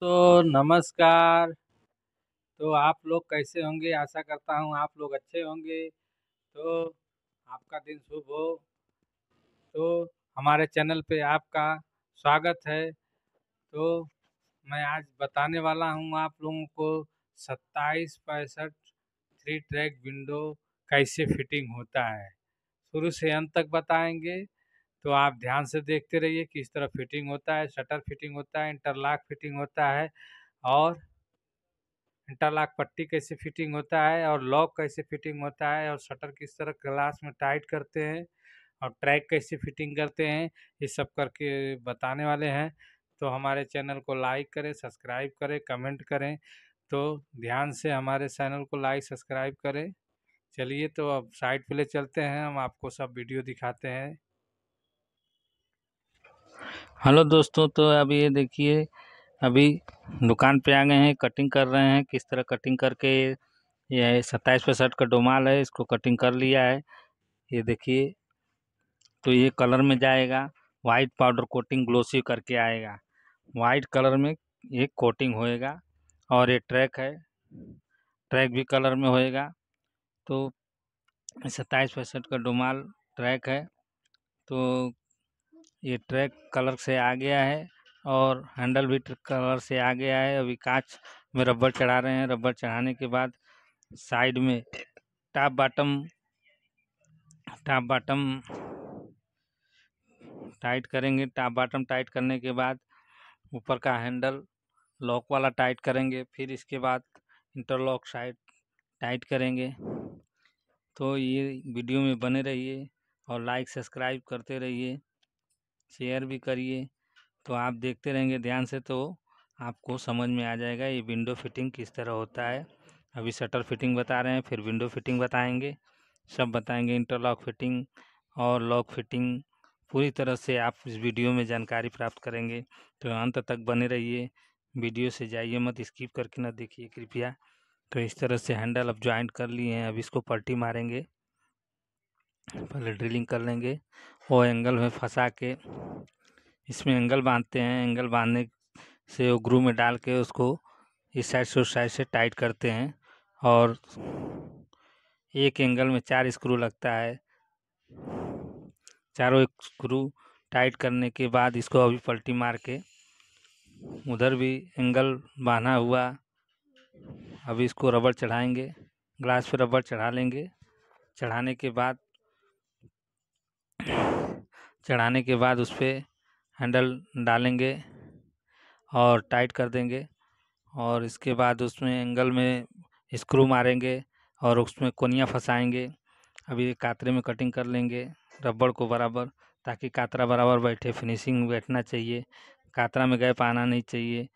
तो नमस्कार तो आप लोग कैसे होंगे आशा करता हूँ आप लोग अच्छे होंगे तो आपका दिन शुभ हो तो हमारे चैनल पे आपका स्वागत है तो मैं आज बताने वाला हूँ आप लोगों को सत्ताईस पैंसठ थ्री ट्रैक विंडो कैसे फिटिंग होता है शुरू से अंत तक बताएंगे तो आप ध्यान से देखते रहिए किस तरह फिटिंग होता है शटर फिटिंग होता है इंटरलॉक फिटिंग होता है और इंटरलॉक पट्टी कैसे फिटिंग होता है और लॉक कैसे फिटिंग होता है और शटर किस तरह ग्लास में टाइट करते हैं और ट्रैक कैसे फिटिंग करते हैं ये सब करके बताने वाले हैं तो हमारे चैनल को लाइक करें सब्सक्राइब करें कमेंट करें तो ध्यान से हमारे चैनल को लाइक सब्सक्राइब करें चलिए तो अब साइट पे ले चलते हैं हम आपको सब वीडियो दिखाते हैं हेलो दोस्तों तो अभी ये देखिए अभी दुकान पे आ गए हैं कटिंग कर रहे हैं किस तरह कटिंग करके यह सत्ताईस पैंसठ का डोमाल है इसको कटिंग कर लिया है ये देखिए तो ये कलर में जाएगा वाइट पाउडर कोटिंग ग्लोसी करके आएगा वाइट कलर में ये कोटिंग होएगा और ये ट्रैक है ट्रैक भी कलर में होएगा तो सत्ताईस पैंसठ का डोमाल ट्रैक है तो ये ट्रैक कलर से आ गया है और हैंडल भी कलर से आ गया है अभी कांच में रबर चढ़ा रहे हैं रबर चढ़ाने के बाद साइड में top bottom top bottom tight करेंगे टॉप बॉटम टाइट करने के बाद ऊपर का हैंडल लॉक वाला टाइट करेंगे फिर इसके बाद इंटरलॉक साइड टाइट करेंगे तो ये वीडियो में बने रहिए और लाइक सब्सक्राइब करते रहिए शेयर भी करिए तो आप देखते रहेंगे ध्यान से तो आपको समझ में आ जाएगा ये विंडो फिटिंग किस तरह होता है अभी शटर फिटिंग बता रहे हैं फिर विंडो फिटिंग बताएंगे सब बताएंगे इंटरलॉक फिटिंग और लॉक फिटिंग पूरी तरह से आप इस वीडियो में जानकारी प्राप्त करेंगे तो अंत तक बने रहिए वीडियो से जाइए मत स्किप करके ना देखिए कृपया तो इस तरह से हैंडल अब ज्वाइंट कर लिए हैं अब इसको पल्टी मारेंगे पहले ड्रिलिंग कर लेंगे वो एंगल में फंसा के इसमें एंगल बांधते हैं एंगल बांधने से वो ग्रू में डाल के उसको इस साइड से उस साइड से टाइट करते हैं और एक एंगल में चार स्क्रू लगता है चारों स्क्रू टाइट करने के बाद इसको अभी पलटी मार के उधर भी एंगल बांधा हुआ अभी इसको रबड़ चढ़ाएंगे ग्लास पर रबड़ चढ़ा लेंगे चढ़ाने के बाद चढ़ाने के बाद उस पर हैंडल डालेंगे और टाइट कर देंगे और इसके बाद उसमें एंगल में स्क्रू मारेंगे और उसमें कोनिया फंसाएंगे अभी कातरे में कटिंग कर लेंगे रबड़ को बराबर ताकि कातरा बराबर बैठे फिनिशिंग बैठना चाहिए कातरा में गैप आना नहीं चाहिए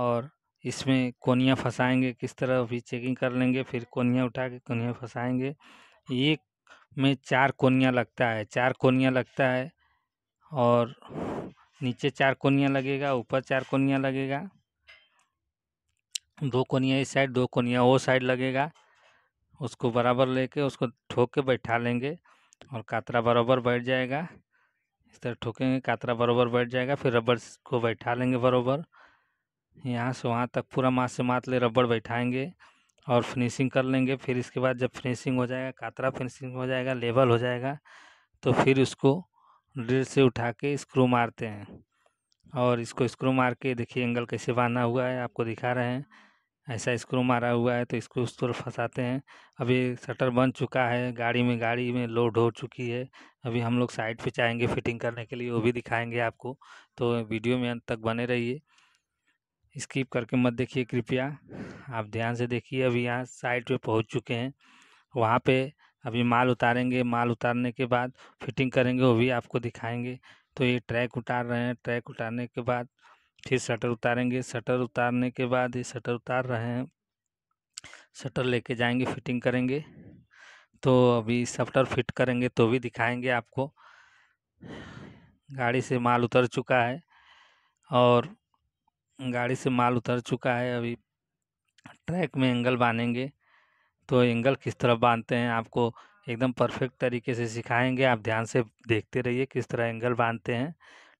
और इसमें कोनिया फंसाएंगे किस तरह भी चेकिंग कर लेंगे फिर कोनिया उठा के कोनिया फंसाएंगे ये में चार कोनिया लगता है चार कोनिया लगता है और नीचे चार कोनिया लगेगा ऊपर चार कोनिया लगेगा दो कोनिया इस साइड दो कोनिया वो साइड लगेगा उसको बराबर लेके उसको ठोक के बैठा लेंगे और कातरा बराबर बैठ जाएगा इस तरह ठोकेंगे कातरा बराबर बैठ जाएगा फिर रबड़ को बैठा लेंगे बराबर यहाँ से वहाँ तक पूरा माथ से माथ ले रबड़ बैठाएंगे और फिनिशिंग कर लेंगे फिर इसके बाद जब फिनिशिंग हो जाएगा कातरा फिनिशिंग हो जाएगा लेवल हो जाएगा तो फिर उसको ड्रिल से उठा के स्क्रू मारते हैं और इसको स्क्रू मार के देखिए एंगल कैसे बांधा हुआ है आपको दिखा रहे हैं ऐसा स्क्रू मारा हुआ है तो इसको उस तरफ फंसाते हैं अभी शटर बन चुका है गाड़ी में गाड़ी में लोड हो चुकी है अभी हम लोग साइड पे जाएंगे फिटिंग करने के लिए वो भी दिखाएंगे आपको तो वीडियो में अंत तक बने रहिए स्किप करके मत देखिए कृपया आप ध्यान से देखिए अभी यहाँ साइट पे पहुँच चुके हैं वहाँ पे अभी माल उतारेंगे माल उतारने के बाद फिटिंग करेंगे वो भी आपको दिखाएंगे तो ये ट्रैक उतार रहे हैं ट्रैक उतारने के बाद फिर शटर उतारेंगे शटर उतारने के बाद ये शटर उतार रहे हैं शटर लेके जाएंगे फिटिंग करेंगे तो अभी शटर फिट करेंगे तो भी दिखाएंगे आपको गाड़ी से माल उतर चुका है और गाड़ी से माल उतर चुका है अभी ट्रैक में एंगल बांधेंगे तो एंगल किस तरह बांधते हैं आपको एकदम परफेक्ट तरीके से सिखाएंगे आप ध्यान से देखते रहिए किस तरह एंगल बांधते हैं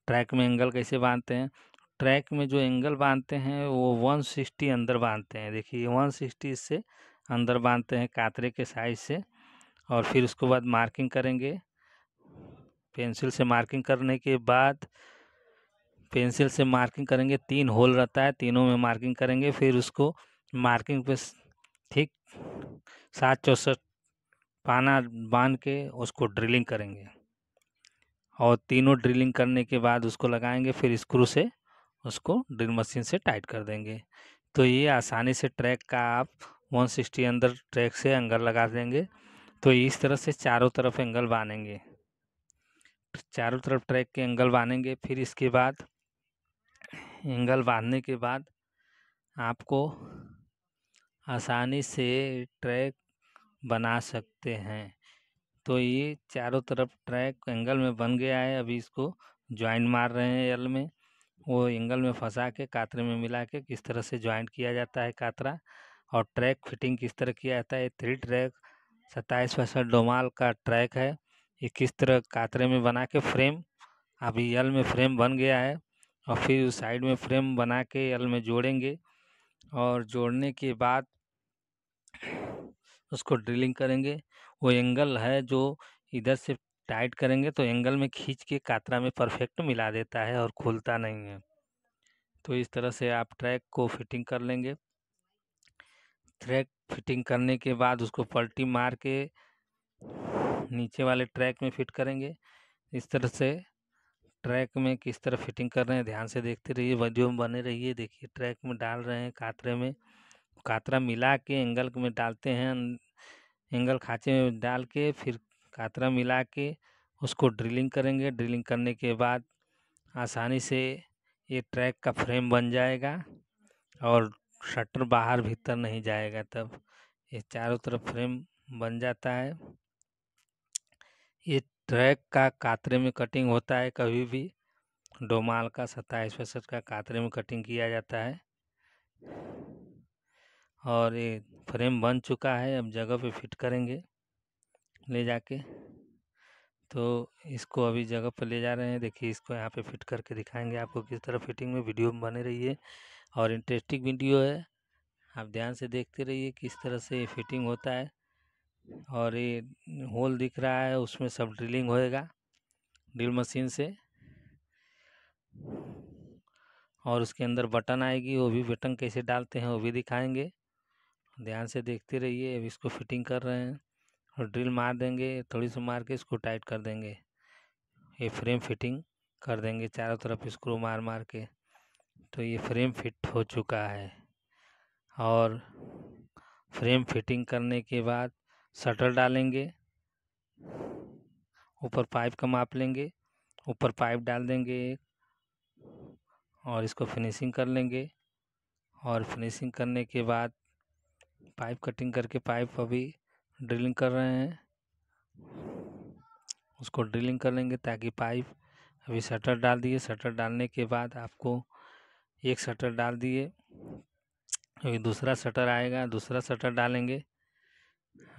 ट्रैक में एंगल कैसे बांधते हैं ट्रैक में जो एंगल बांधते हैं वो 160 अंदर बांधते हैं देखिए 160 इससे अंदर बांधते हैं कातरे के साइज से और फिर उसके बाद मार्किंग करेंगे पेंसिल से मार्किंग करने के बाद पेंसिल से मार्किंग करेंगे तीन होल रहता है तीनों में मार्किंग करेंगे फिर उसको मार्किंग पे ठीक सात चौसठ पाना बांध के उसको ड्रिलिंग करेंगे और तीनों ड्रिलिंग करने के बाद उसको लगाएंगे फिर स्क्रू से उसको ड्रिल मशीन से टाइट कर देंगे तो ये आसानी से ट्रैक का आप 160 अंदर ट्रैक से एंगल लगा देंगे तो इस तरह से चारों तरफ एंगल बांधेंगे चारों तरफ ट्रैक के एंगल बांधेंगे फिर इसके बाद एंगल बांधने के बाद आपको आसानी से ट्रैक बना सकते हैं तो ये चारों तरफ ट्रैक एंगल में बन गया है अभी इसको ज्वाइन मार रहे हैं एल में वो एंगल में फंसा के कातरे में मिला के किस तरह से ज्वाइंट किया जाता है कातरा और ट्रैक फिटिंग किस तरह किया जाता है थ्री ट्रैक सत्ताईस फसल डोमाल का ट्रैक है ये किस तरह कातरे में बना के फ्रेम अभी यल में फ्रेम बन गया है और फिर साइड में फ्रेम बना के यल में जोड़ेंगे और जोड़ने के बाद उसको ड्रिलिंग करेंगे वो एंगल है जो इधर से टाइट करेंगे तो एंगल में खींच के कातरा में परफेक्ट मिला देता है और खुलता नहीं है तो इस तरह से आप ट्रैक को फिटिंग कर लेंगे ट्रैक फिटिंग करने के बाद उसको पल्टी मार के नीचे वाले ट्रैक में फिट करेंगे इस तरह से ट्रैक में किस तरह फिटिंग कर रहे हैं ध्यान से देखते रहिए वीडियो में बने रहिए देखिए ट्रैक में डाल रहे हैं कातरे में कातरा मिला के एंगल में डालते हैं एंगल खाँचे में डाल के फिर कातरा मिला के उसको ड्रिलिंग करेंगे ड्रिलिंग करने के बाद आसानी से ये ट्रैक का फ्रेम बन जाएगा और शटर बाहर भीतर नहीं जाएगा तब ये चारों तरफ फ्रेम बन जाता है ये ट्रैक का कातरे में कटिंग होता है कभी भी डोमाल का सत्ताईस पैंसठ का कातरे में कटिंग किया जाता है और ये फ्रेम बन चुका है अब जगह पे फिट करेंगे ले जाके तो इसको अभी जगह पर ले जा रहे हैं देखिए इसको यहाँ पे फिट करके दिखाएंगे आपको किस तरह फिटिंग में वीडियो बने रहिए और इंटरेस्टिंग वीडियो है आप ध्यान से देखते रहिए किस तरह से ये फिटिंग होता है और ये होल दिख रहा है उसमें सब ड्रिलिंग होएगा ड्रिल मशीन से और उसके अंदर बटन आएगी वो भी बटन कैसे डालते हैं वो भी दिखाएंगे ध्यान से देखते रहिए अब इसको फिटिंग कर रहे हैं और ड्रिल मार देंगे थोड़ी सी मार के इसको टाइट कर देंगे ये फ्रेम फिटिंग कर देंगे चारों तरफ स्क्रू मार मार के तो ये फ्रेम फिट हो चुका है और फ्रेम फिटिंग करने के बाद शटर डालेंगे ऊपर पाइप का माप लेंगे ऊपर पाइप डाल देंगे एक और इसको फिनिशिंग कर लेंगे और फिनिशिंग करने के बाद पाइप कटिंग करके पाइप अभी ड्रिलिंग कर रहे हैं उसको ड्रिलिंग कर लेंगे ताकि पाइप अभी शटर डाल दिए शटर डालने के बाद आपको एक शटर डाल दिए अभी दूसरा शटर आएगा दूसरा शटर डालेंगे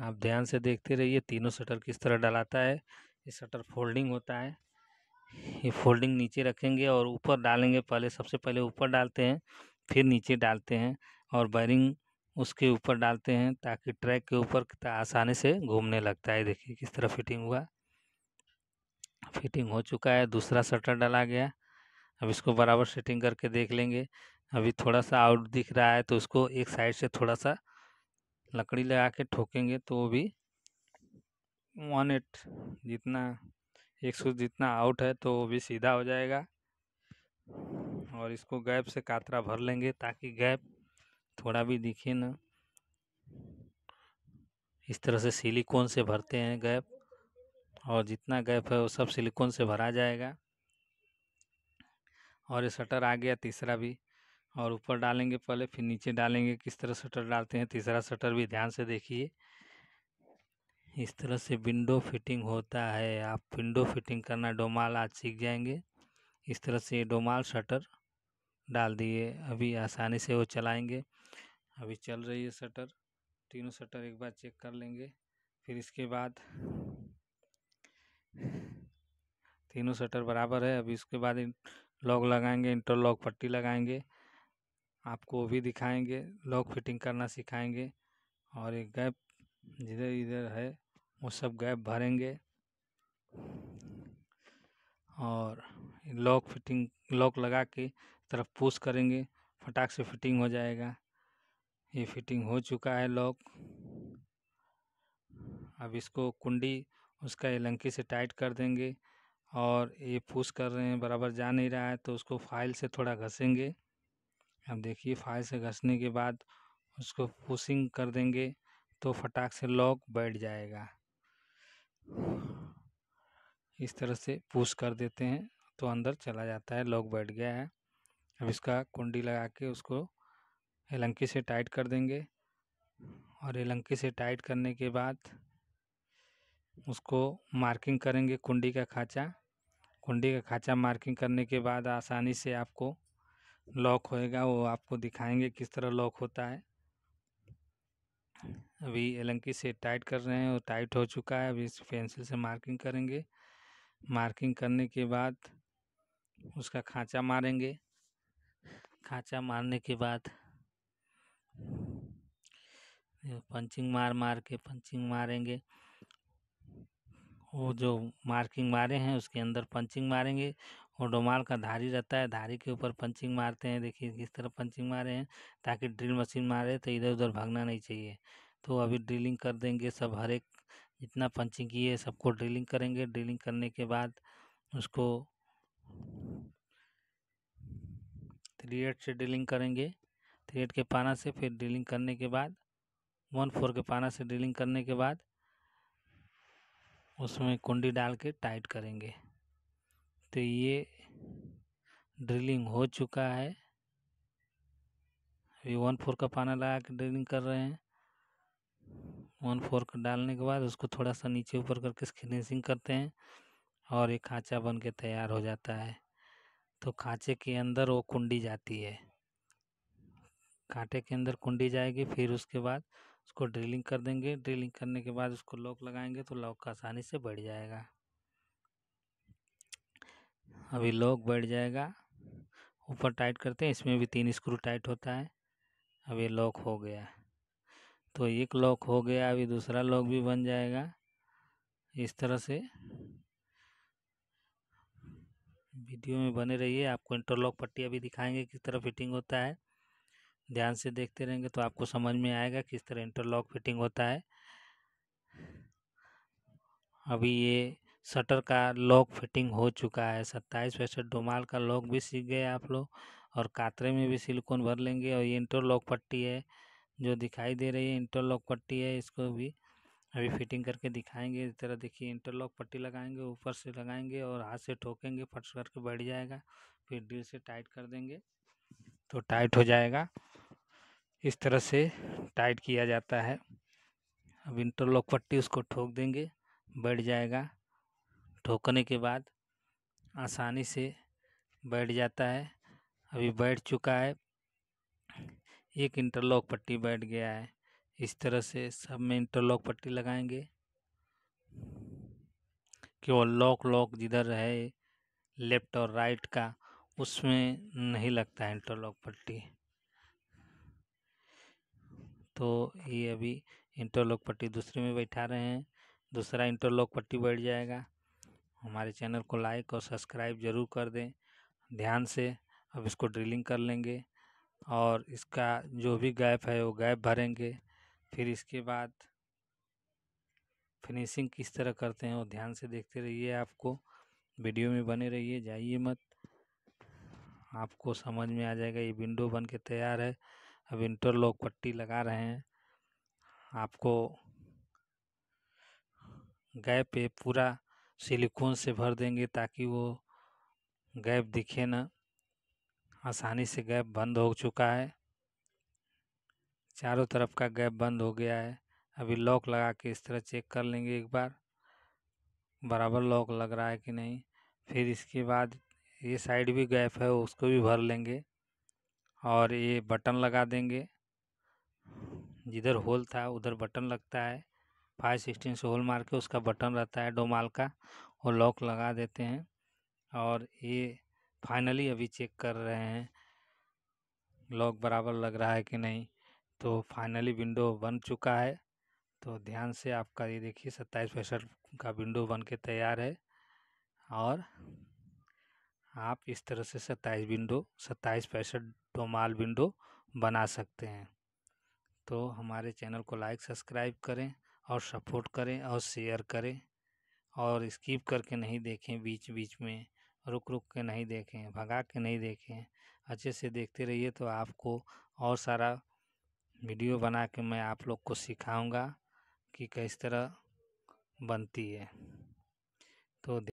आप ध्यान से देखते रहिए तीनों शटर किस तरह डलाता है ये शटर फोल्डिंग होता है ये फोल्डिंग नीचे रखेंगे और ऊपर डालेंगे पहले सबसे पहले ऊपर डालते हैं फिर नीचे डालते हैं और बैरिंग उसके ऊपर डालते हैं ताकि ट्रैक के ऊपर आसानी से घूमने लगता है देखिए किस तरह फिटिंग हुआ फिटिंग हो चुका है दूसरा शटर डाला गया अब इसको बराबर सेटिंग करके देख लेंगे अभी थोड़ा सा आउट दिख रहा है तो उसको एक साइड से थोड़ा सा लकड़ी ले आके ठोकेंगे तो वो भी वन एट जितना एक सूच जितना आउट है तो वो भी सीधा हो जाएगा और इसको गैप से कातरा भर लेंगे ताकि गैप थोड़ा भी दिखे ना इस तरह से सिलिकॉन से भरते हैं गैप और जितना गैप है वो सब सिलिकॉन से भरा जाएगा और ये शटर आ गया तीसरा भी और ऊपर डालेंगे पहले फिर नीचे डालेंगे किस तरह शटर डालते हैं तीसरा शटर भी ध्यान से देखिए इस तरह से विंडो फिटिंग होता है आप विंडो फिटिंग करना डोमाल आज सीख जाएंगे इस तरह से डोमाल शटर डाल दिए अभी आसानी से वो चलाएंगे अभी चल रही है शटर तीनों शटर एक बार चेक कर लेंगे फिर इसके बाद तीनों शटर बराबर है अभी इसके बाद लॉक लगाएंगे इंटरलॉक पट्टी लगाएंगे आपको वो भी दिखाएँगे लॉक फिटिंग करना सिखाएंगे और ये गैप जिधर इधर है वो सब गैप भरेंगे और लॉक फिटिंग लॉक लगा के तरफ पुश करेंगे फटाक से फिटिंग हो जाएगा ये फिटिंग हो चुका है लॉक अब इसको कुंडी उसका एलंकी से टाइट कर देंगे और ये पुश कर रहे हैं बराबर जा नहीं रहा है तो उसको फाइल से थोड़ा घसेंगे अब देखिए फाइल से घसने के बाद उसको पुशिंग कर देंगे तो फटाक से लॉक बैठ जाएगा इस तरह से पुश कर देते हैं तो अंदर चला जाता है लॉक बैठ गया है अब इसका कुंडी लगा के उसको एलंकी से टाइट कर देंगे और एलंकी से टाइट करने के बाद उसको मार्किंग करेंगे कुंडी का खाँचा कुंडी का खाँचा मार्किंग करने के बाद आसानी से आपको लॉक होएगा वो आपको दिखाएंगे किस तरह लॉक होता है अभी एलंकी से टाइट कर रहे हैं वो टाइट हो चुका है अभी इस पेंसिल से मार्किंग करेंगे मार्किंग करने के बाद उसका खाँचा मारेंगे खाँचा मारने के बाद पंचिंग मार मार के पंचिंग मारेंगे वो जो मार्किंग मारे हैं उसके अंदर पंचिंग मारेंगे और डोमाल का धारी रहता है धारी के ऊपर पंचिंग मारते हैं देखिए किस तरह पंचिंग मारे हैं ताकि ड्रिल मशीन मारे तो इधर उधर भागना नहीं चाहिए तो अभी ड्रिलिंग कर देंगे सब हर एक जितना पंचिंग किए सबको ड्रिलिंग करेंगे ड्रिलिंग करने के बाद उसको थ्री एट से ड्रिलिंग करेंगे थ्री एट के पाना से फिर ड्रिलिंग करने के बाद वन फोर के पाना से ड्रिलिंग करने के बाद उसमें कुंडी डाल के टाइट करेंगे तो ये ड्रिलिंग हो चुका है अभी वन फोर का पाना लगा के ड्रिलिंग कर रहे हैं वन फोर का डालने के बाद उसको थोड़ा सा नीचे ऊपर करके फिनिशिंग करते हैं और ये खाँचा बन के तैयार हो जाता है तो खाँचे के अंदर वो कुंडी जाती है कांटे के अंदर कुंडी जाएगी फिर उसके बाद उसको ड्रिलिंग कर देंगे ड्रिलिंग करने के बाद उसको लॉक लगाएंगे तो लॉक आसानी से बैठ जाएगा अभी लॉक बैठ जाएगा ऊपर टाइट करते हैं इसमें भी तीन स्क्रू टाइट होता है अब ये लॉक हो गया तो एक लॉक हो गया अभी दूसरा लॉक भी बन जाएगा इस तरह से वीडियो में बने रहिए आपको इंटरलॉक पट्टी अभी दिखाएंगे किस तरह फिटिंग होता है ध्यान से देखते रहेंगे तो आपको समझ में आएगा किस तरह इंटरलॉक फिटिंग होता है अभी ये शटर का लॉक फिटिंग हो चुका है सत्ताईस पैंसठ डोमाल का लॉक भी सीख गए आप लोग और कातरे में भी सिलिकॉन भर लेंगे और ये इंटरलॉक पट्टी है जो दिखाई दे रही है इंटरलॉक पट्टी है इसको भी अभी फिटिंग करके दिखाएंगे इस तरह देखिए इंटरलॉक पट्टी लगाएंगे ऊपर से लगाएंगे और हाथ से ठोकेंगे फट करके बैठ जाएगा फिर ड्रिल से टाइट कर देंगे तो टाइट हो जाएगा इस तरह से टाइट किया जाता है अब इंटरलॉक पट्टी उसको ठोक देंगे बैठ जाएगा ठोकने के बाद आसानी से बैठ जाता है अभी बैठ चुका है एक इंटरलॉक पट्टी बैठ गया है इस तरह से सब में इंटरलॉक पट्टी लगाएंगे केवल लॉक लॉक जिधर है लेफ्ट और राइट का उसमें नहीं लगता है इंटरलॉक पट्टी तो ये अभी इंटरलॉक पट्टी दूसरे में बैठा रहे हैं दूसरा इंटरलॉक पट्टी बैठ जाएगा हमारे चैनल को लाइक और सब्सक्राइब ज़रूर कर दें ध्यान से अब इसको ड्रिलिंग कर लेंगे और इसका जो भी गैप है वो गैप भरेंगे फिर इसके बाद फिनिशिंग किस तरह करते हैं वो ध्यान से देखते रहिए आपको वीडियो में बने रहिए जाइए मत आपको समझ में आ जाएगा ये विंडो बन के तैयार है अब इंटरलॉक पट्टी लगा रहे हैं आपको गैप पे पूरा सिलिकॉन से भर देंगे ताकि वो गैप दिखे ना आसानी से गैप बंद हो चुका है चारों तरफ का गैप बंद हो गया है अभी लॉक लगा के इस तरह चेक कर लेंगे एक बार बराबर लॉक लग रहा है कि नहीं फिर इसके बाद ये साइड भी गैप है उसको भी भर लेंगे और ये बटन लगा देंगे जिधर होल था उधर बटन लगता है फाइव सिक्सटीन से होल मार के उसका बटन रहता है डोमाल का वो लॉक लगा देते हैं और ये फाइनली अभी चेक कर रहे हैं लॉक बराबर लग रहा है कि नहीं तो फाइनली विंडो बन चुका है तो ध्यान से आपका ये देखिए सत्ताईस पैंसठ का विंडो बन के तैयार है और आप इस तरह से सत्ताईस विंडो सत्ताईस पैंसठ डोमाल विंडो बना सकते हैं तो हमारे चैनल को लाइक सब्सक्राइब करें और सपोर्ट करें और शेयर करें और स्किप करके नहीं देखें बीच बीच में रुक रुक के नहीं देखें भगा के नहीं देखें अच्छे से देखते रहिए तो आपको और सारा वीडियो बना के मैं आप लोग को सिखाऊंगा कि किस तरह बनती है तो